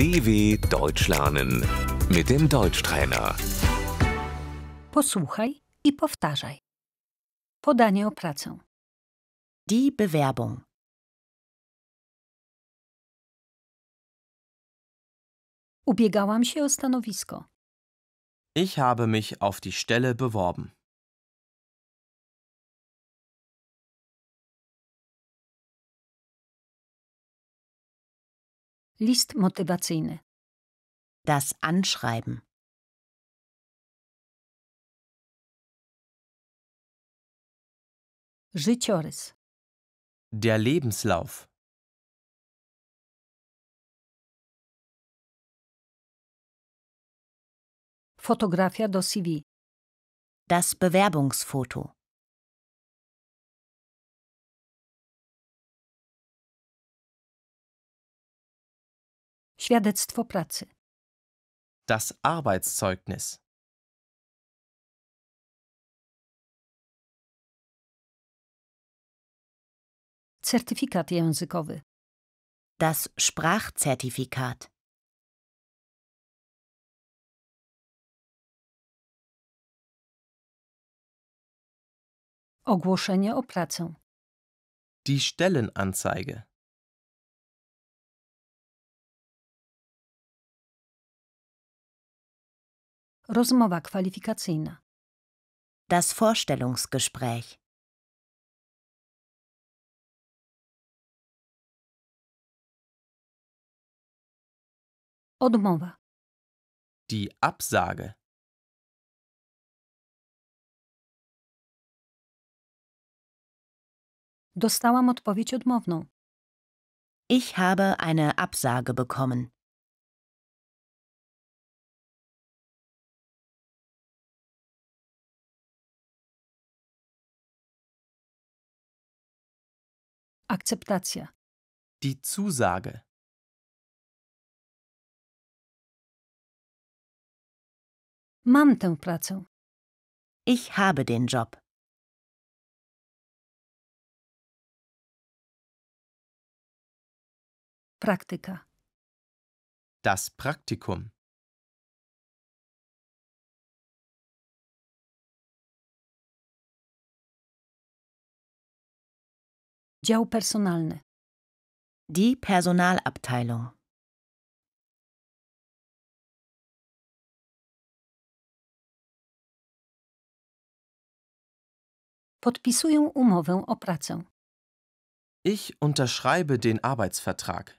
DW Deutsch lernen mit dem Deutschtrainer. Posłuchaj i powtarzaj. Podanie o pracę. Die Bewerbung. Ubiegałam się o stanowisko. Ich habe mich auf die Stelle beworben. List motywacyjny. Das Anschreiben. Życiorys. Der Lebenslauf. Fotografia do CV. Das Bewerbungsfoto. Świadectwo pracy. Das Arbeitszeugnis. Zertifikat językowy. Das Sprachzertifikat. Ogłoszenie o pracę. Die Stellenanzeige. Rozmowa kwalifikacyjna. Das Vorstellungsgespräch. Odmowa. Die Absage. Dostałam odpowiedź odmowną. Ich habe eine Absage bekommen. akceptacja. Die Zusage. Mam tę pracę. Ich habe den Job. Praktyka. Das Praktikum. Dział personalny. Die Personalabteilung. Podpisuję umowę o pracę. Ich unterschreibe den Arbeitsvertrag.